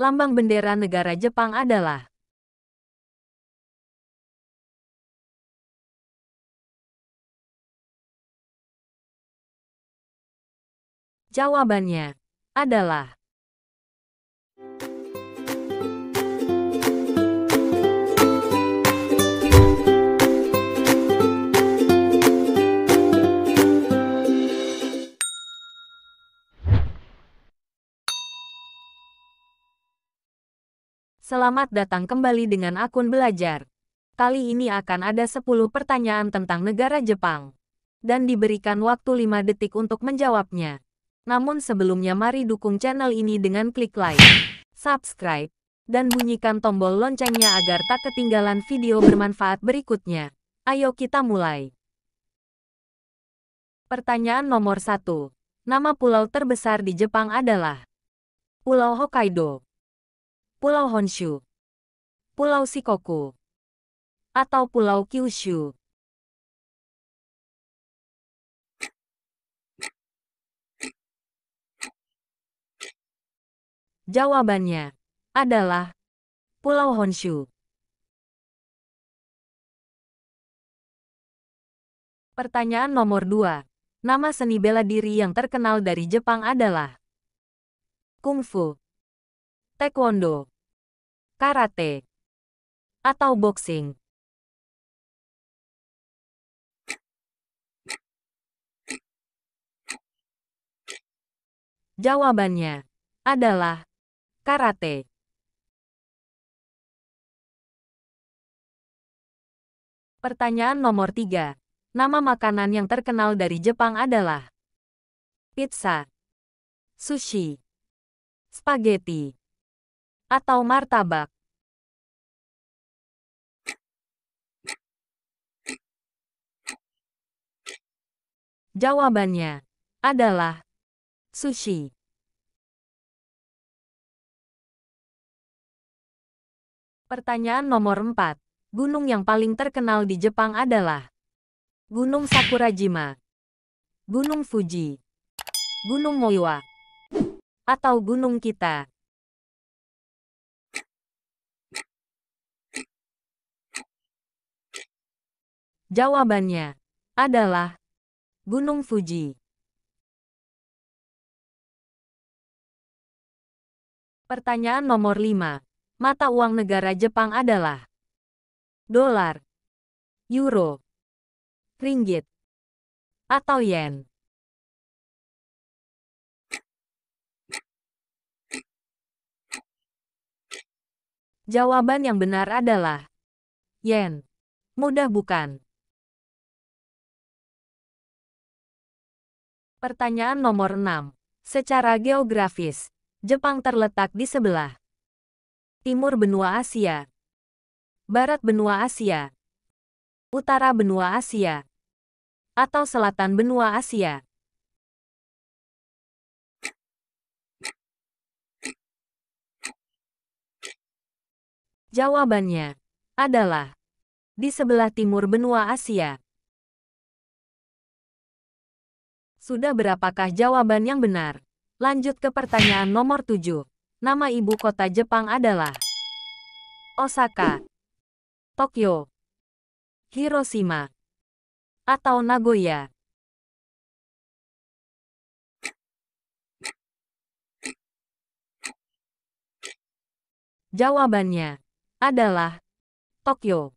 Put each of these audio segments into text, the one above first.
lambang bendera negara Jepang adalah Jawabannya adalah Selamat datang kembali dengan akun belajar. Kali ini akan ada 10 pertanyaan tentang negara Jepang. Dan diberikan waktu 5 detik untuk menjawabnya. Namun sebelumnya mari dukung channel ini dengan klik like, subscribe, dan bunyikan tombol loncengnya agar tak ketinggalan video bermanfaat berikutnya. Ayo kita mulai. Pertanyaan nomor 1. Nama pulau terbesar di Jepang adalah Pulau Hokkaido. Pulau Honshu, Pulau Shikoku, atau Pulau Kyushu. Jawabannya adalah Pulau Honshu. Pertanyaan nomor 2. Nama seni bela diri yang terkenal dari Jepang adalah Kung Fu taekwondo, karate, atau boxing. Jawabannya adalah karate. Pertanyaan nomor tiga, Nama makanan yang terkenal dari Jepang adalah pizza, sushi, spaghetti atau martabak. Jawabannya adalah sushi. Pertanyaan nomor 4. Gunung yang paling terkenal di Jepang adalah Gunung Sakurajima, Gunung Fuji, Gunung Moiwa, atau Gunung Kita. Jawabannya adalah Gunung Fuji. Pertanyaan nomor 5. Mata uang negara Jepang adalah dolar, euro, ringgit, atau yen. Jawaban yang benar adalah yen. Mudah bukan? Pertanyaan nomor 6. Secara geografis, Jepang terletak di sebelah timur benua Asia, barat benua Asia, utara benua Asia, atau selatan benua Asia. Jawabannya adalah di sebelah timur benua Asia. Sudah berapakah jawaban yang benar? Lanjut ke pertanyaan nomor 7. Nama ibu kota Jepang adalah Osaka, Tokyo, Hiroshima, atau Nagoya. Jawabannya adalah Tokyo.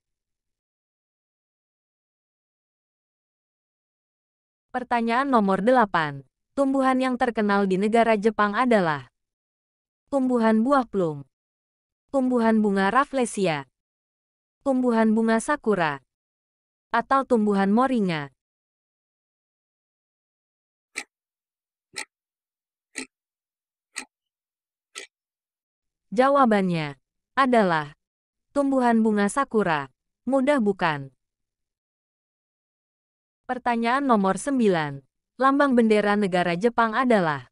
Pertanyaan nomor 8. Tumbuhan yang terkenal di negara Jepang adalah Tumbuhan buah plum Tumbuhan bunga rafflesia Tumbuhan bunga sakura Atau tumbuhan moringa Jawabannya adalah tumbuhan bunga sakura. Mudah bukan? Pertanyaan nomor 9. Lambang bendera negara Jepang adalah?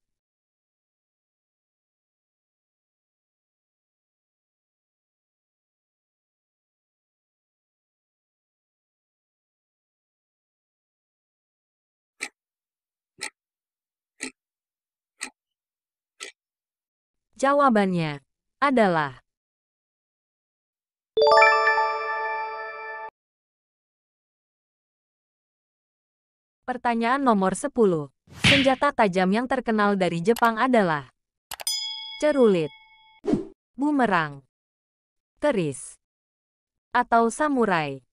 Jawabannya adalah Pertanyaan nomor 10. Senjata tajam yang terkenal dari Jepang adalah cerulit, bumerang, keris, atau samurai.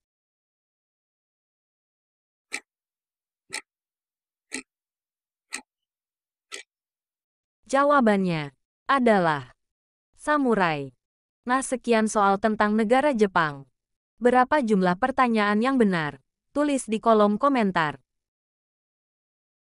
Jawabannya adalah samurai. Nah, sekian soal tentang negara Jepang. Berapa jumlah pertanyaan yang benar? Tulis di kolom komentar.